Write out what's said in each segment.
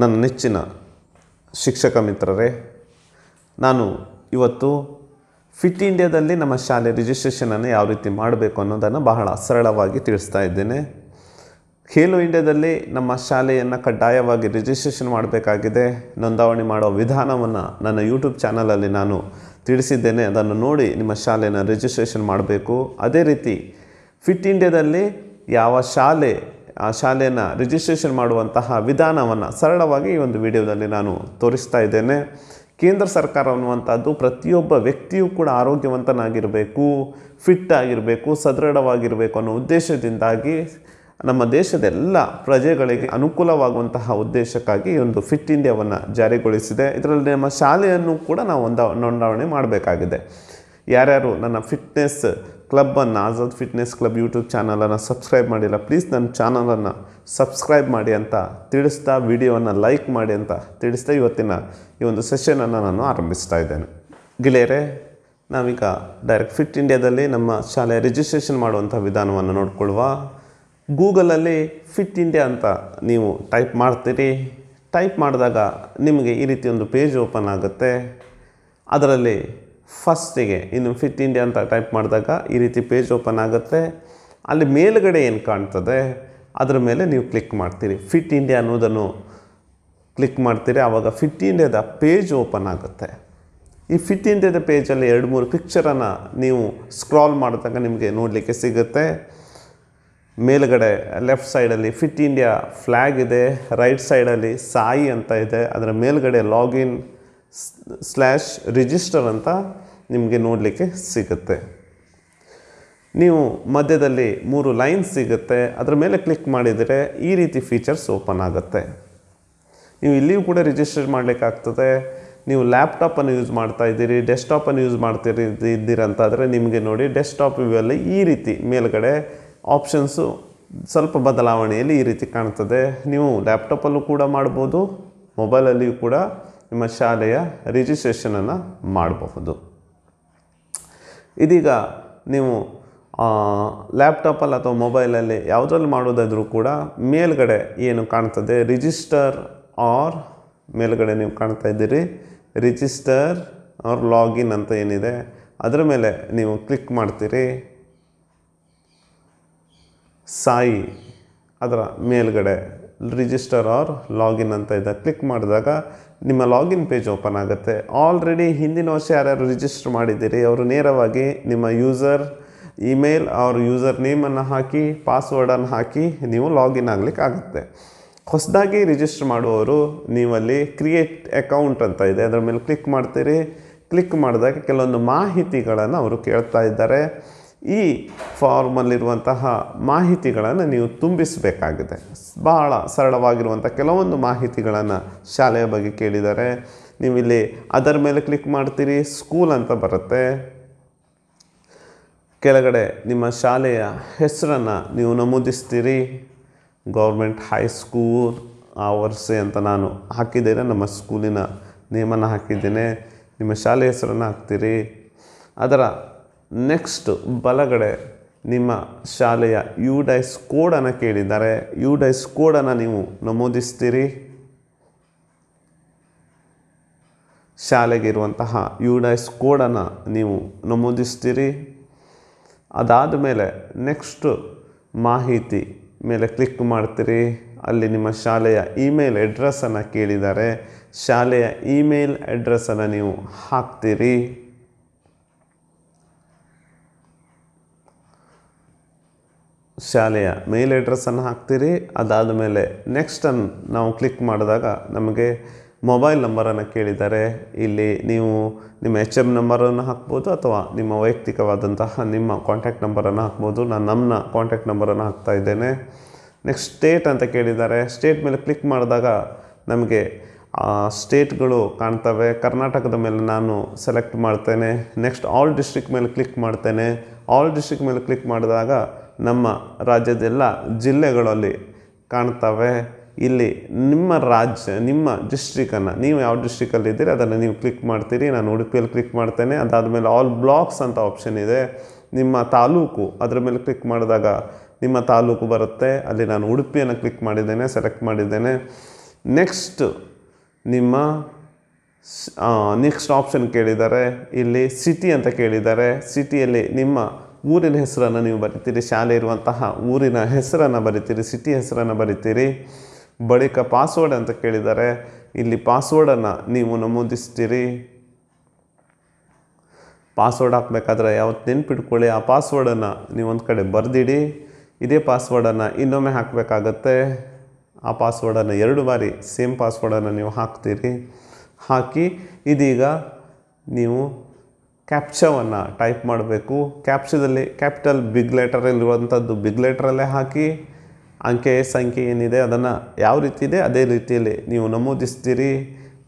ನನ್ನ ನೆಚ್ಚಿನ ಶಿಕ್ಷಕ ಮಿತ್ರರೇ ನಾನು ಇವತ್ತು ಫಿಟ್ ಇಂಡಿಯಾದಲ್ಲಿ ನಮ್ಮ ಶಾಲೆ ರಿಜಿಸ್ಟ್ರೇಷನನ್ನು ಯಾವ ರೀತಿ ಮಾಡಬೇಕು ಅನ್ನೋದನ್ನು ಬಹಳ ಸರಳವಾಗಿ ತಿಳಿಸ್ತಾ ಇದ್ದೇನೆ ಖೇಲೋ ಇಂಡಿಯಾದಲ್ಲಿ ನಮ್ಮ ಶಾಲೆಯನ್ನು ಕಡ್ಡಾಯವಾಗಿ ರಿಜಿಸ್ಟ್ರೇಷನ್ ಮಾಡಬೇಕಾಗಿದೆ ನೋಂದಾವಣಿ ಮಾಡೋ ವಿಧಾನವನ್ನು ನನ್ನ ಯೂಟ್ಯೂಬ್ ಚಾನಲಲ್ಲಿ ನಾನು ತಿಳಿಸಿದ್ದೇನೆ ಅದನ್ನು ನೋಡಿ ನಿಮ್ಮ ಶಾಲೆನ ರಿಜಿಸ್ಟ್ರೇಷನ್ ಮಾಡಬೇಕು ಅದೇ ರೀತಿ ಫಿಟ್ ಇಂಡಿಯಾದಲ್ಲಿ ಯಾವ ಶಾಲೆ ಆ ಶಾಲೆಯನ್ನು ರಿಜಿಸ್ಟ್ರೇಷನ್ ಮಾಡುವಂತಹ ವಿಧಾನವನ್ನು ಸರಳವಾಗಿ ಈ ಒಂದು ವಿಡಿಯೋದಲ್ಲಿ ನಾನು ತೋರಿಸ್ತಾ ಇದ್ದೇನೆ ಕೇಂದ್ರ ಸರ್ಕಾರ ಅನ್ನುವಂಥದ್ದು ಪ್ರತಿಯೊಬ್ಬ ವ್ಯಕ್ತಿಯೂ ಕೂಡ ಆರೋಗ್ಯವಂತನಾಗಿರಬೇಕು ಫಿಟ್ ಆಗಿರಬೇಕು ಸದೃಢವಾಗಿರಬೇಕು ಅನ್ನೋ ಉದ್ದೇಶದಿಂದಾಗಿ ನಮ್ಮ ದೇಶದ ಎಲ್ಲ ಪ್ರಜೆಗಳಿಗೆ ಅನುಕೂಲವಾಗುವಂತಹ ಉದ್ದೇಶಕ್ಕಾಗಿ ಈ ಒಂದು ಫಿಟ್ ಇಂಡಿಯಾವನ್ನು ಜಾರಿಗೊಳಿಸಿದೆ ಇದರಲ್ಲಿ ನಮ್ಮ ಶಾಲೆಯನ್ನು ಕೂಡ ನಾವು ಒಂದು ನೋಂದಾವಣೆ ಮಾಡಬೇಕಾಗಿದೆ ಯಾರ್ಯಾರು ನನ್ನ ಫಿಟ್ನೆಸ್ ಕ್ಲಬ್ಬನ್ನು ಆಜಾದ್ ಫಿಟ್ನೆಸ್ ಕ್ಲಬ್ ಯೂಟ್ಯೂಬ್ ಚಾನಲನ್ನು ಸಬ್ಸ್ಕ್ರೈಬ್ ಮಾಡಿಲ್ಲ ಪ್ಲೀಸ್ ನನ್ನ ಚಾನಲನ್ನು ಸಬ್ಸ್ಕ್ರೈಬ್ ಮಾಡಿ ಅಂತ ತಿಳಿಸ್ತಾ ವಿಡಿಯೋವನ್ನು ಲೈಕ್ ಮಾಡಿ ಅಂತ ತಿಳಿಸ್ತಾ ಇವತ್ತಿನ ಈ ಒಂದು ಸೆಷನನ್ನು ನಾನು ಆರಂಭಿಸ್ತಾ ಇದ್ದೇನೆ ಗೆಳೆಯರೆ ನಾವೀಗ ಡೈರೆಕ್ಟ್ ಫಿಟ್ ಇಂಡಿಯಾದಲ್ಲಿ ನಮ್ಮ ಶಾಲೆ ರಿಜಿಸ್ಟ್ರೇಷನ್ ಮಾಡುವಂಥ ವಿಧಾನವನ್ನು ನೋಡಿಕೊಳ್ಳುವ ಗೂಗಲಲ್ಲಿ ಫಿಟ್ ಇಂಡಿಯಾ ಅಂತ ನೀವು ಟೈಪ್ ಮಾಡ್ತೀರಿ ಟೈಪ್ ಮಾಡಿದಾಗ ನಿಮಗೆ ಈ ರೀತಿ ಒಂದು ಪೇಜ್ ಓಪನ್ ಆಗುತ್ತೆ ಅದರಲ್ಲಿ ಫಸ್ಟಿಗೆ ಇನ್ನು ಫಿಟ್ ಇಂಡಿಯಾ ಅಂತ ಟೈಪ್ ಮಾಡಿದಾಗ ಈ ರೀತಿ ಪೇಜ್ ಓಪನ್ ಆಗುತ್ತೆ ಅಲ್ಲಿ ಮೇಲುಗಡೆ ಏನು ಕಾಣ್ತದೆ ಅದರ ಮೇಲೆ ನೀವು ಕ್ಲಿಕ್ ಮಾಡ್ತೀರಿ ಫಿಟ್ ಇಂಡಿಯಾ ಅನ್ನೋದನ್ನು ಕ್ಲಿಕ್ ಮಾಡ್ತೀರಿ ಆವಾಗ ಫಿಟ್ ಇಂಡಿಯಾದ ಪೇಜ್ ಓಪನ್ ಆಗುತ್ತೆ ಈ ಫಿಟ್ ಇಂಡಿಯಾದ ಪೇಜಲ್ಲಿ ಎರಡು ಮೂರು ಪಿಕ್ಚರನ್ನು ನೀವು ಸ್ಕ್ರಾಲ್ ಮಾಡಿದಾಗ ನಿಮಗೆ ನೋಡಲಿಕ್ಕೆ ಸಿಗುತ್ತೆ ಮೇಲುಗಡೆ ಲೆಫ್ಟ್ ಸೈಡಲ್ಲಿ ಫಿಟ್ ಇಂಡಿಯಾ ಫ್ಲ್ಯಾಗ್ ಇದೆ ರೈಟ್ ಸೈಡಲ್ಲಿ ಸಾಯಿ ಅಂತ ಇದೆ ಅದರ ಮೇಲುಗಡೆ ಲಾಗಿನ್ ಸ್ಲ್ಯಾಶ್ ರಿಜಿಸ್ಟರ್ ಅಂತ ನಿಮಗೆ ನೋಡಲಿಕ್ಕೆ ಸಿಗುತ್ತೆ ನೀವು ಮಧ್ಯದಲ್ಲಿ ಮೂರು ಲೈನ್ಸ್ ಸಿಗುತ್ತೆ ಅದರ ಮೇಲೆ ಕ್ಲಿಕ್ ಮಾಡಿದರೆ ಈ ರೀತಿ ಫೀಚರ್ಸ್ ಓಪನ್ ಆಗುತ್ತೆ ನೀವು ಇಲ್ಲಿಯೂ ಕೂಡ ರಿಜಿಸ್ಟರ್ ಮಾಡಲಿಕ್ಕಾಗ್ತದೆ ನೀವು ಲ್ಯಾಪ್ಟಾಪನ್ನು ಯೂಸ್ ಮಾಡ್ತಾ ಇದ್ದೀರಿ ಡೆಸ್ಕ್ಟಾಪನ್ನು ಯೂಸ್ ಮಾಡ್ತೀರಿ ಇದ್ದೀರಂತಾದರೆ ನಿಮಗೆ ನೋಡಿ ಡೆಸ್ಕ್ಟಾಪ್ ಇವೆಲ್ಲ ಈ ರೀತಿ ಮೇಲುಗಡೆ ಆಪ್ಷನ್ಸು ಸ್ವಲ್ಪ ಬದಲಾವಣೆಯಲ್ಲಿ ಈ ರೀತಿ ಕಾಣ್ತದೆ ನೀವು ಲ್ಯಾಪ್ಟಾಪಲ್ಲೂ ಕೂಡ ಮಾಡ್ಬೋದು ಮೊಬೈಲಲ್ಲಿಯೂ ಕೂಡ ನಿಮ್ಮ ಶಾಲೆಯ ರಿಜಿಸ್ಟ್ರೇಷನನ್ನು ಮಾಡಬಹುದು ಇದೀಗ ನೀವು ಲ್ಯಾಪ್ಟಾಪಲ್ಲಿ ಅಥವಾ ಮೊಬೈಲಲ್ಲಿ ಯಾವುದ್ರಲ್ಲಿ ಮಾಡೋದಾದರೂ ಕೂಡ ಮೇಲ್ಗಡೆ ಏನು ಕಾಣ್ತದೆ ರಿಜಿಸ್ಟರ್ ಆರ್ ಮೇಲ್ಗಡೆ ನೀವು ಕಾಣ್ತಾ ಇದ್ದೀರಿ ರಿಜಿಸ್ಟರ್ ಆರ್ ಲಾಗಿನ್ ಅಂತ ಏನಿದೆ ಅದರ ಮೇಲೆ ನೀವು ಕ್ಲಿಕ್ ಮಾಡ್ತೀರಿ ಸಾಯಿ ಅದರ ಮೇಲ್ಗಡೆ ರಿಜಿಸ್ಟರ್ ಆರ್ ಲಾಗಿನ್ ಅಂತ ಇದೆ ಕ್ಲಿಕ್ ಮಾಡಿದಾಗ ನಿಮ್ಮ ಲಾಗಿನ್ ಪೇಜ್ ಓಪನ್ ಆಗುತ್ತೆ ಆಲ್ರೆಡಿ ಹಿಂದಿನ ವರ್ಷ ಯಾರ್ಯಾರು ರಿಜಿಸ್ಟರ್ ಮಾಡಿದ್ದೀರಿ ಅವರು ನೇರವಾಗಿ ನಿಮ್ಮ ಯೂಸರ್ ಇಮೇಲ್ ಅವ್ರ ಯೂಸರ್ ನೇಮನ್ನು ಹಾಕಿ ಪಾಸ್ವರ್ಡನ್ನು ಹಾಕಿ ನೀವು ಲಾಗಿನ್ ಆಗಲಿಕ್ಕೆ ಆಗುತ್ತೆ ಹೊಸದಾಗಿ ರಿಜಿಸ್ಟರ್ ಮಾಡುವವರು ನೀವಲ್ಲಿ ಕ್ರಿಯೇಟ್ ಅಕೌಂಟ್ ಅಂತ ಇದೆ ಅದರ ಮೇಲೆ ಕ್ಲಿಕ್ ಮಾಡ್ತೀರಿ ಕ್ಲಿಕ್ ಮಾಡಿದಾಗ ಕೆಲವೊಂದು ಮಾಹಿತಿಗಳನ್ನು ಅವರು ಕೇಳ್ತಾ ಇದ್ದಾರೆ ಈ ಫಾರ್ಮಲ್ಲಿರುವಂತಹ ಮಾಹಿತಿಗಳನ್ನು ನೀವು ತುಂಬಿಸಬೇಕಾಗಿದೆ ಬಹಳ ಸರಳವಾಗಿರುವಂಥ ಕೆಲವೊಂದು ಮಾಹಿತಿಗಳನ್ನು ಶಾಲೆಯ ಬಗ್ಗೆ ಕೇಳಿದರೆ ನೀವು ಇಲ್ಲಿ ಅದರ ಮೇಲೆ ಕ್ಲಿಕ್ ಮಾಡ್ತೀರಿ ಸ್ಕೂಲ್ ಅಂತ ಬರುತ್ತೆ ಕೆಳಗಡೆ ನಿಮ್ಮ ಶಾಲೆಯ ಹೆಸರನ್ನು ನೀವು ನಮೂದಿಸ್ತೀರಿ ಗೌರ್ಮೆಂಟ್ ಹೈಸ್ಕೂಲ್ ಆವರ್ಸೆ ಅಂತ ನಾನು ಹಾಕಿದ್ದೇನೆ ನಮ್ಮ ಸ್ಕೂಲಿನ ನೇಮನ್ನು ಹಾಕಿದ್ದೇನೆ ನಿಮ್ಮ ಶಾಲೆ ಹೆಸರನ್ನು ಹಾಕ್ತೀರಿ ಅದರ ನೆಕ್ಸ್ಟ್ ಬಲಗಡೆ ನಿಮ್ಮ ಶಾಲೆಯ ಯು ಡೈಸ್ ಕೋಡನ್ನು ಕೇಳಿದ್ದಾರೆ ಯು ಡೈಸ್ ಕೋಡನ್ನು ನೀವು ನಮೂದಿಸ್ತೀರಿ ಶಾಲೆಗೆ ಯು ಡೈಸ್ ಕೋಡನ್ನು ನೀವು ನಮೂದಿಸ್ತೀರಿ ಅದಾದ ಮೇಲೆ ನೆಕ್ಸ್ಟು ಮಾಹಿತಿ ಮೇಲೆ ಕ್ಲಿಕ್ ಮಾಡ್ತೀರಿ ಅಲ್ಲಿ ನಿಮ್ಮ ಶಾಲೆಯ ಇಮೇಲ್ ಅಡ್ರೆಸ್ಸನ್ನು ಕೇಳಿದ್ದಾರೆ ಶಾಲೆಯ ಇಮೇಲ್ ಅಡ್ರೆಸ್ಸನ್ನು ನೀವು ಹಾಕ್ತೀರಿ ಶಾಲೆಯ ಮೇಲ್ ಅಡ್ರೆಸ್ಸನ್ನು ಹಾಕ್ತೀರಿ ಅದಾದ ಮೇಲೆ ನೆಕ್ಸ್ಟನ್ನು ನಾವು ಕ್ಲಿಕ್ ಮಾಡಿದಾಗ ನಮಗೆ ಮೊಬೈಲ್ ನಂಬರನ್ನು ಕೇಳಿದ್ದಾರೆ ಇಲ್ಲಿ ನೀವು ನಿಮ್ಮ ಎಚ್ ಎಮ್ ನಂಬರನ್ನು ಹಾಕ್ಬೋದು ಅಥವಾ ನಿಮ್ಮ ವೈಯಕ್ತಿಕವಾದಂತಹ ನಿಮ್ಮ ಕಾಂಟ್ಯಾಕ್ಟ್ ನಂಬರನ್ನು ಹಾಕ್ಬೋದು ನಾನು ನಮ್ಮ ಕಾಂಟ್ಯಾಕ್ಟ್ ನಂಬರನ್ನು ಹಾಕ್ತಾ ಇದ್ದೇನೆ ನೆಕ್ಸ್ಟ್ ಸ್ಟೇಟ್ ಅಂತ ಕೇಳಿದ್ದಾರೆ ಸ್ಟೇಟ್ ಮೇಲೆ ಕ್ಲಿಕ್ ಮಾಡಿದಾಗ ನಮಗೆ ಸ್ಟೇಟ್ಗಳು ಕಾಣ್ತವೆ ಕರ್ನಾಟಕದ ಮೇಲೆ ನಾನು ಸೆಲೆಕ್ಟ್ ಮಾಡ್ತೇನೆ ನೆಕ್ಸ್ಟ್ ಆಲ್ ಡಿಸ್ಟ್ರಿಕ್ ಮೇಲೆ ಕ್ಲಿಕ್ ಮಾಡ್ತೇನೆ ಆಲ್ ಡಿಸ್ಟ್ರಿಕ್ಟ್ ಮೇಲೆ ಕ್ಲಿಕ್ ಮಾಡಿದಾಗ ನಮ್ಮ ರಾಜ್ಯದೆಲ್ಲ ಜಿಲ್ಲೆಗಳಲ್ಲಿ ಕಾಣ್ತವೆ ಇಲ್ಲಿ ನಿಮ್ಮ ರಾಜ್ಯ ನಿಮ್ಮ ಡಿಸ್ಟ್ರಿಕನ್ನು ನೀವು ಯಾವ ಡಿಸ್ಟ್ರಿಕಲ್ಲಿದ್ದೀರಿ ಅದನ್ನು ನೀವು ಕ್ಲಿಕ್ ಮಾಡ್ತೀರಿ ನಾನು ಉಡುಪಿಯಲ್ಲಿ ಕ್ಲಿಕ್ ಮಾಡ್ತೇನೆ ಅದಾದಮೇಲೆ ಆಲ್ ಬ್ಲಾಕ್ಸ್ ಅಂತ ಆಪ್ಷನ್ ಇದೆ ನಿಮ್ಮ ತಾಲೂಕು ಅದರ ಮೇಲೆ ಕ್ಲಿಕ್ ಮಾಡಿದಾಗ ನಿಮ್ಮ ತಾಲೂಕು ಬರುತ್ತೆ ಅಲ್ಲಿ ನಾನು ಉಡುಪಿಯನ್ನು ಕ್ಲಿಕ್ ಮಾಡಿದ್ದೇನೆ ಸೆಲೆಕ್ಟ್ ಮಾಡಿದ್ದೇನೆ ನೆಕ್ಸ್ಟ್ ನಿಮ್ಮ ನೆಕ್ಸ್ಟ್ ಆಪ್ಷನ್ ಕೇಳಿದ್ದಾರೆ ಇಲ್ಲಿ ಸಿಟಿ ಅಂತ ಕೇಳಿದ್ದಾರೆ ಸಿಟಿಯಲ್ಲಿ ನಿಮ್ಮ ಊರಿನ ಹೆಸರನ್ನು ನೀವು ಬರಿತೀರಿ ಶಾಲೆ ಇರುವಂತಹ ಊರಿನ ಹೆಸರನ್ನು ಬರಿತೀರಿ ಸಿಟಿ ಹೆಸರನ್ನು ಬರಿತೀರಿ ಬಳಿಕ ಪಾಸ್ವರ್ಡ್ ಅಂತ ಕೇಳಿದರೆ ಇಲ್ಲಿ ಪಾಸ್ವರ್ಡನ್ನು ನೀವು ನಮೂದಿಸ್ತೀರಿ ಪಾಸ್ವರ್ಡ್ ಹಾಕಬೇಕಾದ್ರೆ ಯಾವತ್ತು ನೆನ್ಪಿಟ್ಕೊಳ್ಳಿ ಆ ಪಾಸ್ವರ್ಡನ್ನು ನೀವೊಂದು ಕಡೆ ಬರೆದಿಡಿ ಇದೇ ಪಾಸ್ವರ್ಡನ್ನು ಇನ್ನೊಮ್ಮೆ ಹಾಕಬೇಕಾಗತ್ತೆ ಆ ಪಾಸ್ವರ್ಡನ್ನು ಎರಡು ಬಾರಿ ಸೇಮ್ ಪಾಸ್ವರ್ಡನ್ನು ನೀವು ಹಾಕ್ತೀರಿ ಹಾಕಿ ಇದೀಗ ನೀವು ಕ್ಯಾಪ್ಚವನ್ನು ಟೈಪ್ ಮಾಡಬೇಕು ಕ್ಯಾಪ್ಚದಲ್ಲಿ ಕ್ಯಾಪಿಟಲ್ ಬಿಗ್ ಲೆಟರಲ್ಲಿರುವಂಥದ್ದು ಬಿಗ್ ಲೆಟ್ರಲ್ಲೇ ಹಾಕಿ ಅಂಕೆ ಸಂಖ್ಯೆ ಏನಿದೆ ಅದನ್ನು ಯಾವ ರೀತಿ ಇದೆ ಅದೇ ರೀತಿಯಲ್ಲಿ ನೀವು ನಮೂದಿಸ್ತೀರಿ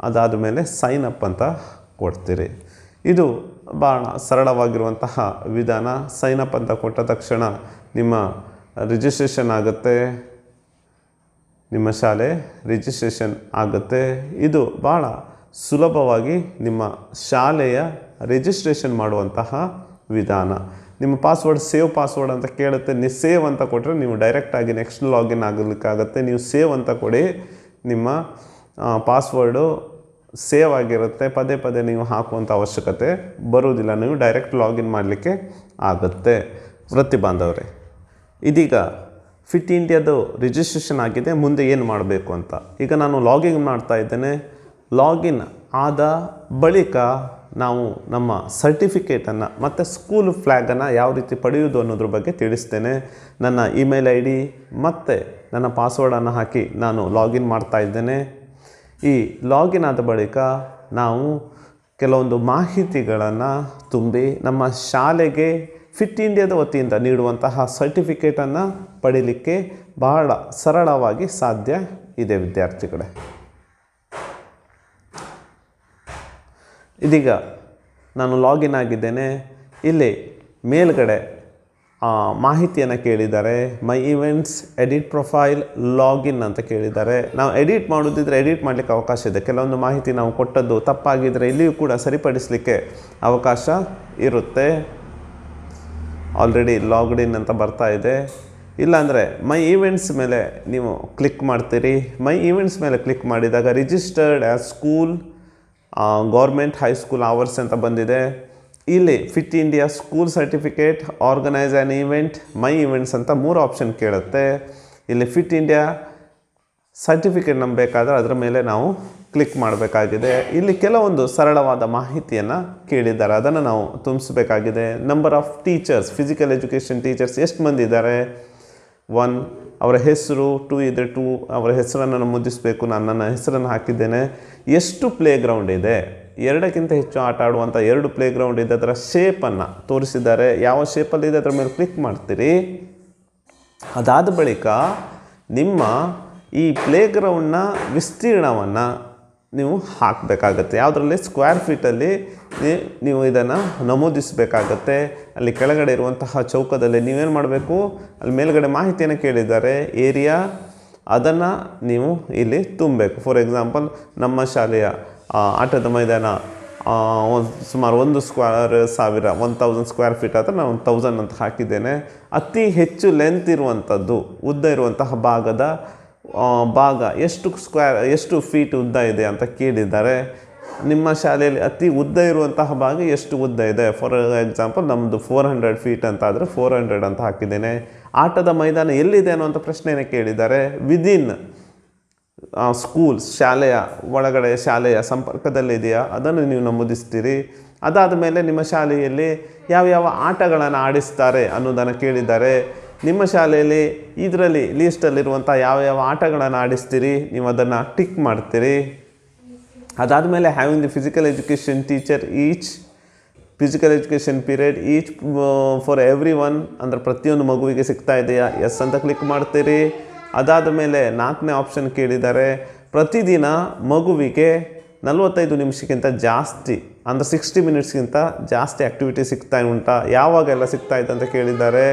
ಅದಾದ ಮೇಲೆ ಸೈನ್ ಅಪ್ ಅಂತ ಕೊಡ್ತೀರಿ ಇದು ಭಾಳ ಸರಳವಾಗಿರುವಂತಹ ವಿಧಾನ ಸೈನ್ ಅಪ್ ಅಂತ ಕೊಟ್ಟ ತಕ್ಷಣ ನಿಮ್ಮ ರಿಜಿಸ್ಟ್ರೇಷನ್ ಆಗುತ್ತೆ ನಿಮ್ಮ ಶಾಲೆ ರಿಜಿಸ್ಟ್ರೇಷನ್ ಆಗುತ್ತೆ ಇದು ಭಾಳ ಸುಲಭವಾಗಿ ನಿಮ್ಮ ಶಾಲೆಯ ರಿಜಿಸ್ಟ್ರೇಷನ್ ಮಾಡುವಂತಹ ವಿಧಾನ ನಿಮ್ಮ ಪಾಸ್ವರ್ಡ್ ಸೇವ್ ಪಾಸ್ವರ್ಡ್ ಅಂತ ಕೇಳುತ್ತೆ ನೀವು ಸೇವ್ ಅಂತ ಕೊಟ್ಟರೆ ನೀವು ಡೈರೆಕ್ಟಾಗಿ ನೆಕ್ಸ್ಟ್ ಲಾಗಿನ್ ಆಗಲಿಕ್ಕಾಗತ್ತೆ ನೀವು ಸೇವ್ ಅಂತ ಕೊಡಿ ನಿಮ್ಮ ಪಾಸ್ವರ್ಡು ಸೇವ್ ಆಗಿರುತ್ತೆ ಪದೇ ಪದೇ ನೀವು ಹಾಕುವಂಥ ಅವಶ್ಯಕತೆ ಬರುವುದಿಲ್ಲ ನೀವು ಡೈರೆಕ್ಟ್ ಲಾಗಿನ್ ಮಾಡಲಿಕ್ಕೆ ಆಗುತ್ತೆ ವೃತ್ತಿ ಬಾಂಧವರೇ ಇದೀಗ ಫಿಟ್ ಇಂಡಿಯಾದು ರಿಜಿಸ್ಟ್ರೇಷನ್ ಆಗಿದೆ ಮುಂದೆ ಏನು ಮಾಡಬೇಕು ಅಂತ ಈಗ ನಾನು ಲಾಗಿನ್ ಮಾಡ್ತಾ ಇದ್ದೇನೆ ಲಾಗಿನ್ ಆದ ಬಳಿಕ ನಾವು ನಮ್ಮ ಸರ್ಟಿಫಿಕೇಟನ್ನು ಮತ್ತು ಸ್ಕೂಲ್ ಫ್ಲ್ಯಾಗನ್ನು ಯಾವ ರೀತಿ ಪಡೆಯುವುದು ಅನ್ನೋದ್ರ ಬಗ್ಗೆ ತಿಳಿಸ್ತೇನೆ ನನ್ನ ಇಮೇಲ್ ಐ ಡಿ ಮತ್ತು ನನ್ನ ಪಾಸ್ವರ್ಡನ್ನು ಹಾಕಿ ನಾನು ಲಾಗಿನ್ ಮಾಡ್ತಾ ಇದ್ದೇನೆ ಈ ಲಾಗಿನ್ ಆದ ಬಳಿಕ ನಾವು ಕೆಲವೊಂದು ಮಾಹಿತಿಗಳನ್ನು ತುಂಬಿ ನಮ್ಮ ಶಾಲೆಗೆ ಫಿಟ್ ಇಂಡಿಯಾದ ವತಿಯಿಂದ ನೀಡುವಂತಹ ಸರ್ಟಿಫಿಕೇಟನ್ನು ಪಡೀಲಿಕ್ಕೆ ಬಹಳ ಸರಳವಾಗಿ ಸಾಧ್ಯ ಇದೆ ವಿದ್ಯಾರ್ಥಿಗಳೇ ಇದೀಗ ನಾನು ಲಾಗಿನ್ ಆಗಿದ್ದೇನೆ ಇಲ್ಲಿ ಮೇಲ್ಗಡೆ ಮಾಹಿತಿಯನ್ನು ಕೇಳಿದ್ದಾರೆ my events edit profile login ಅಂತ ಕೇಳಿದ್ದಾರೆ ನಾವು ಎಡಿಟ್ ಮಾಡೋದಿದ್ರೆ ಎಡಿಟ್ ಮಾಡಲಿಕ್ಕೆ ಅವಕಾಶ ಇದೆ ಕೆಲವೊಂದು ಮಾಹಿತಿ ನಾವು ಕೊಟ್ಟದ್ದು ತಪ್ಪಾಗಿದ್ದರೆ ಇಲ್ಲಿಯೂ ಕೂಡ ಸರಿಪಡಿಸಲಿಕ್ಕೆ ಅವಕಾಶ ಇರುತ್ತೆ ಆಲ್ರೆಡಿ ಲಾಗ್ಡಿನ್ ಅಂತ ಬರ್ತಾ ಇದೆ ಇಲ್ಲಾಂದರೆ ಮೈ ಈವೆಂಟ್ಸ್ ಮೇಲೆ ನೀವು ಕ್ಲಿಕ್ ಮಾಡ್ತೀರಿ ಮೈ ಈವೆಂಟ್ಸ್ ಮೇಲೆ ಕ್ಲಿಕ್ ಮಾಡಿದಾಗ registered as school government high school Avarse ಅಂತ ಬಂದಿದೆ ಇಲ್ಲಿ Fit India school certificate organise an event my events ಅಂತ ಮೂರು ಆಪ್ಷನ್ ಕೇಳುತ್ತೆ ಇಲ್ಲಿ ಫಿಟ್ ಇಂಡಿಯಾ ಸರ್ಟಿಫಿಕೇಟ್ ನಮ್ಗೆ ಬೇಕಾದರೆ ಅದರ ಮೇಲೆ ನಾವು ಕ್ಲಿಕ್ ಮಾಡಬೇಕಾಗಿದೆ ಇಲ್ಲಿ ಕೆಲವೊಂದು ಸರಳವಾದ ಮಾಹಿತಿಯನ್ನು ಕೇಳಿದ್ದಾರೆ ಅದನ್ನು ನಾವು ತುಂಬಿಸಬೇಕಾಗಿದೆ number of teachers physical education teachers ಎಷ್ಟು ಮಂದಿ ಇದ್ದಾರೆ ಒನ್ ಅವರ ಹೆಸರು ಟು ಇದೆ ಟು ಅವರ ಹೆಸರನ್ನು ನಮೂದಿಸಬೇಕು ನಾನು ನನ್ನ ಹೆಸರನ್ನು ಹಾಕಿದ್ದೇನೆ ಎಷ್ಟು ಪ್ಲೇ ಇದೆ ಎರಡಕ್ಕಿಂತ ಹೆಚ್ಚು ಆಟ ಆಡುವಂಥ ಎರಡು ಪ್ಲೇಗ್ರೌಂಡ್ ಇದೆ ಅದರ ಶೇಪನ್ನು ತೋರಿಸಿದ್ದಾರೆ ಯಾವ ಶೇಪಲ್ಲಿ ಇದೆ ಅದರ ಮೇಲೆ ಕ್ಲಿಕ್ ಮಾಡ್ತೀರಿ ಅದಾದ ಬಳಿಕ ನಿಮ್ಮ ಈ ಪ್ಲೇ ಗ್ರೌಂಡ್ನ ವಿಸ್ತೀರ್ಣವನ್ನು ನೀವು ಹಾಕಬೇಕಾಗತ್ತೆ ಯಾವುದರಲ್ಲಿ ಸ್ಕ್ವೇರ್ ಫೀಟಲ್ಲಿ ನೀವು ಇದನ್ನು ನಮೂದಿಸಬೇಕಾಗತ್ತೆ ಅಲ್ಲಿ ಕೆಳಗಡೆ ಇರುವಂತಹ ಚೌಕದಲ್ಲಿ ನೀವೇನು ಮಾಡಬೇಕು ಅಲ್ಲಿ ಮೇಲುಗಡೆ ಮಾಹಿತಿಯನ್ನು ಕೇಳಿದ್ದಾರೆ ಏರಿಯಾ ಅದನ್ನು ನೀವು ಇಲ್ಲಿ ತುಂಬಬೇಕು ಫಾರ್ ಎಕ್ಸಾಂಪಲ್ ನಮ್ಮ ಶಾಲೆಯ ಆಟದ ಮೈದಾನ ಸುಮಾರು ಒಂದು ಸ್ಕ್ವೇರ್ ಸಾವಿರ ಒನ್ ತೌಸಂಡ್ ಸ್ಕ್ವೇರ್ ಫೀಟ್ ಆದರೆ ನಾನು ಒಂದು ತೌಸಂಡ್ ಅಂತ ಹಾಕಿದ್ದೇನೆ ಅತಿ ಹೆಚ್ಚು ಲೆಂತ್ ಇರುವಂಥದ್ದು ಉದ್ದ ಇರುವಂತಹ ಭಾಗದ ಭಾಗ ಎಷ್ಟು ಸ್ಕ್ವೇರ್ ಎಷ್ಟು ಫೀಟ್ ಉದ್ದ ಇದೆ ಅಂತ ಕೇಳಿದ್ದಾರೆ ನಿಮ್ಮ ಶಾಲೆಯಲ್ಲಿ ಅತಿ ಉದ್ದ ಇರುವಂತಹ ಭಾಗ ಎಷ್ಟು ಉದ್ದ ಇದೆ ಫಾರ್ ಎಕ್ಸಾಂಪಲ್ ನಮ್ಮದು ಫೋರ್ ಹಂಡ್ರೆಡ್ ಫೀಟ್ ಅಂತ ಆದರೆ ಫೋರ್ ಹಂಡ್ರೆಡ್ ಅಂತ ಹಾಕಿದ್ದೇನೆ ಆಟದ ಮೈದಾನ ಎಲ್ಲಿದೆ ಅನ್ನುವಂಥ ಪ್ರಶ್ನೆಯನ್ನು ಕೇಳಿದ್ದಾರೆ ವಿದಿನ್ ಸ್ಕೂಲ್ ಶಾಲೆಯ ಒಳಗಡೆ ಶಾಲೆಯ ಸಂಪರ್ಕದಲ್ಲಿದೆಯಾ ಅದನ್ನು ನೀವು ನಮೂದಿಸ್ತೀರಿ ಅದಾದ ಮೇಲೆ ನಿಮ್ಮ ಶಾಲೆಯಲ್ಲಿ ಯಾವ ಯಾವ ಆಟಗಳನ್ನು ಆಡಿಸ್ತಾರೆ ಅನ್ನೋದನ್ನು ಕೇಳಿದ್ದಾರೆ ನಿಮ್ಮ ಶಾಲೆಯಲ್ಲಿ ಇದರಲ್ಲಿ ಲೀಸ್ಟಲ್ಲಿರುವಂಥ ಯಾವ ಯಾವ ಆಟಗಳನ್ನು ಆಡಿಸ್ತೀರಿ ನೀವು ಅದನ್ನು ಟಿಕ್ ಮಾಡ್ತೀರಿ ಅದಾದ ಮೇಲೆ having the physical education teacher each physical education period each for every one ಅಂದರೆ ಪ್ರತಿಯೊಂದು ಮಗುವಿಗೆ ಸಿಗ್ತಾ ಇದೆಯಾ ಎಸ್ ಅಂತ ಕ್ಲಿಕ್ ಮಾಡ್ತೀರಿ ಅದಾದ ಮೇಲೆ ನಾಲ್ಕನೇ ಆಪ್ಷನ್ ಕೇಳಿದ್ದಾರೆ ಪ್ರತಿದಿನ ಮಗುವಿಗೆ ನಲವತ್ತೈದು ನಿಮಿಷಕ್ಕಿಂತ ಜಾಸ್ತಿ ಅಂದರೆ ಸಿಕ್ಸ್ಟಿ ಮಿನಿಟ್ಸ್ಗಿಂತ ಜಾಸ್ತಿ ಆ್ಯಕ್ಟಿವಿಟಿ ಸಿಗ್ತಾ ಉಂಟಾ ಯಾವಾಗೆಲ್ಲ ಸಿಗ್ತಾ ಇದೆ ಅಂತ ಕೇಳಿದ್ದಾರೆ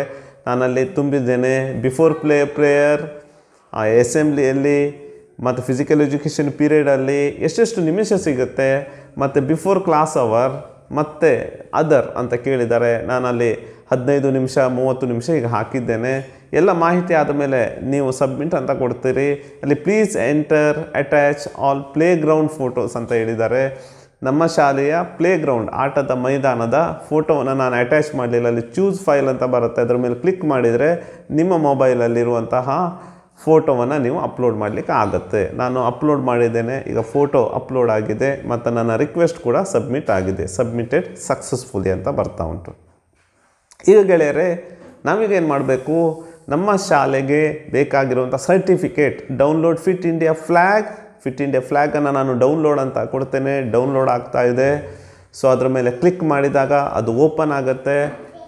ನಾನಲ್ಲಿ ತುಂಬಿದ್ದೇನೆ ಬಿಫೋರ್ ಪ್ಲೇ ಪ್ರೇಯರ್ ಆ ಎಸೆಂಬ್ಲಿಯಲ್ಲಿ ಮತ್ತು ಫಿಸಿಕಲ್ ಎಜುಕೇಷನ್ ಪೀರಿಯಡಲ್ಲಿ ಎಷ್ಟೆಷ್ಟು ನಿಮಿಷ ಸಿಗುತ್ತೆ ಮತ್ತು ಬಿಫೋರ್ ಕ್ಲಾಸ್ ಅವರ್ ಮತ್ತು ಅದರ್ ಅಂತ ಕೇಳಿದ್ದಾರೆ ನಾನಲ್ಲಿ ಹದಿನೈದು ನಿಮಿಷ ಮೂವತ್ತು ನಿಮಿಷ ಈಗ ಹಾಕಿದ್ದೇನೆ ಎಲ್ಲ ಮಾಹಿತಿ ಆದ ಮೇಲೆ ನೀವು ಸಬ್ಮಿಟ್ ಅಂತ ಕೊಡ್ತೀರಿ ಅಲ್ಲಿ please enter attach all playground photos ಅಂತ ಹೇಳಿದ್ದಾರೆ ನಮ್ಮ ಶಾಲೆಯ ಪ್ಲೇಗ್ರೌಂಡ್ ಆಟದ ಮೈದಾನದ ಫೋಟೋವನ್ನು ನಾನು ಅಟ್ಯಾಚ್ ಮಾಡಲಿಲ್ಲ ಅಲ್ಲಿ ಚೂಸ್ ಫೈಲ್ ಅಂತ ಬರುತ್ತೆ ಅದರ ಮೇಲೆ ಕ್ಲಿಕ್ ಮಾಡಿದರೆ ನಿಮ್ಮ ಮೊಬೈಲಲ್ಲಿರುವಂತಹ ಫೋಟೋವನ್ನು ನೀವು ಅಪ್ಲೋಡ್ ಮಾಡಲಿಕ್ಕೆ ಆಗುತ್ತೆ ನಾನು ಅಪ್ಲೋಡ್ ಮಾಡಿದ್ದೇನೆ ಈಗ ಫೋಟೋ ಅಪ್ಲೋಡ್ ಆಗಿದೆ ಮತ್ತು ನನ್ನ ರಿಕ್ವೆಸ್ಟ್ ಕೂಡ ಸಬ್ಮಿಟ್ ಆಗಿದೆ ಸಬ್ಮಿಟೆಡ್ ಸಕ್ಸಸ್ಫುಲಿ ಅಂತ ಬರ್ತಾ ಉಂಟು ಈಗ ಗೆಳೆಯರೆ ನಾವೀಗೇನು ಮಾಡಬೇಕು ನಮ್ಮ ಶಾಲೆಗೆ ಬೇಕಾಗಿರುವಂಥ certificate download Fit India flag Fit India ಫ್ಲ್ಯಾಗನ್ನು ನಾನು ಡೌನ್ಲೋಡ್ ಅಂತ ಕೊಡ್ತೇನೆ ಡೌನ್ಲೋಡ್ ಆಗ್ತಾ ಇದೆ ಸೊ ಅದರ ಮೇಲೆ ಕ್ಲಿಕ್ ಮಾಡಿದಾಗ ಅದು ಓಪನ್ ಆಗುತ್ತೆ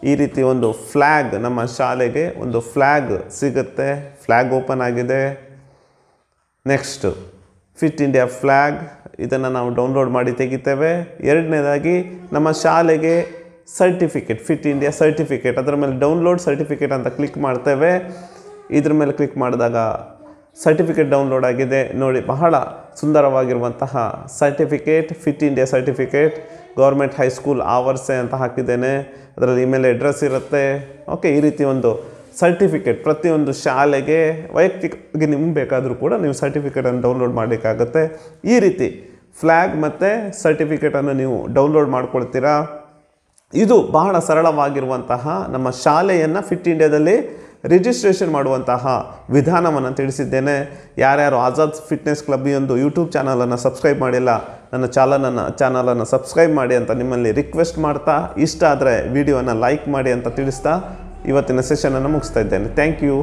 ಈ ರೀತಿ ಒಂದು ಫ್ಲ್ಯಾಗ್ ನಮ್ಮ ಶಾಲೆಗೆ ಒಂದು ಫ್ಲ್ಯಾಗ್ ಸಿಗುತ್ತೆ ಫ್ಲ್ಯಾಗ್ ಓಪನ್ ಆಗಿದೆ ನೆಕ್ಸ್ಟು ಫಿಟ್ ಇಂಡಿಯಾ ಫ್ಲ್ಯಾಗ್ ಇದನ್ನು ನಾವು ಡೌನ್ಲೋಡ್ ಮಾಡಿ ತೆಗಿತೇವೆ ಎರಡನೇದಾಗಿ ನಮ್ಮ ಶಾಲೆಗೆ ಸರ್ಟಿಫಿಕೇಟ್ ಫಿಟ್ ಇಂಡಿಯಾ ಸರ್ಟಿಫಿಕೇಟ್ ಅದರ ಮೇಲೆ ಡೌನ್ಲೋಡ್ ಸರ್ಟಿಫಿಕೇಟ್ ಅಂತ ಕ್ಲಿಕ್ ಮಾಡ್ತೇವೆ ಇದ್ರ ಮೇಲೆ ಕ್ಲಿಕ್ ಮಾಡಿದಾಗ ಸರ್ಟಿಫಿಕೇಟ್ ಡೌನ್ಲೋಡ್ ಆಗಿದೆ ನೋಡಿ ಬಹಳ ಸುಂದರವಾಗಿರುವಂತಹ certificate Fit India certificate government high school Avarse ಅಂತ ಹಾಕಿದ್ದೇನೆ ಅದರಲ್ಲಿ ಇಮೇಲ್ ಅಡ್ರೆಸ್ ಇರುತ್ತೆ ಓಕೆ ಈ ರೀತಿ ಒಂದು ಸರ್ಟಿಫಿಕೇಟ್ ಪ್ರತಿಯೊಂದು ಶಾಲೆಗೆ ವೈಯಕ್ತಿಕವಾಗಿ ನಿಮ್ಗೆ ಬೇಕಾದರೂ ಕೂಡ ನೀವು ಸರ್ಟಿಫಿಕೇಟನ್ನು ಡೌನ್ಲೋಡ್ ಮಾಡಲಿಕ್ಕಾಗುತ್ತೆ ಈ ರೀತಿ ಫ್ಲ್ಯಾಗ್ ಮತ್ತು ಸರ್ಟಿಫಿಕೇಟನ್ನು ನೀವು ಡೌನ್ಲೋಡ್ ಮಾಡ್ಕೊಳ್ತೀರಾ ಇದು ಬಹಳ ಸರಳವಾಗಿರುವಂತಹ ನಮ್ಮ ಶಾಲೆಯನ್ನು ಫಿಟ್ ಇಂಡಿಯಾದಲ್ಲಿ ರಿಜಿಸ್ಟ್ರೇಷನ್ ಮಾಡುವಂತಹ ವಿಧಾನವನ್ನು ತಿಳಿಸಿದ್ದೇನೆ ಯಾರ್ಯಾರು ಆಜಾದ್ ಫಿಟ್ನೆಸ್ ಕ್ಲಬ್ ಒಂದು ಯೂಟ್ಯೂಬ್ ಚಾನಲನ್ನು ಸಬ್ಸ್ಕ್ರೈಬ್ ಮಾಡಿಲ್ಲ ನನ್ನ ಚಾಲನನ್ನು ಚಾನಲನ್ನು ಸಬ್ಸ್ಕ್ರೈಬ್ ಮಾಡಿ ಅಂತ ನಿಮ್ಮಲ್ಲಿ ರಿಕ್ವೆಸ್ಟ್ ಮಾಡ್ತಾ ಇಷ್ಟ ಆದರೆ ವಿಡಿಯೋನ ಲೈಕ್ ಮಾಡಿ ಅಂತ ತಿಳಿಸ್ತಾ ಇವತ್ತಿನ ಸೆಷನನ್ನು ಮುಗಿಸ್ತಾ ಇದ್ದೇನೆ ಥ್ಯಾಂಕ್ ಯು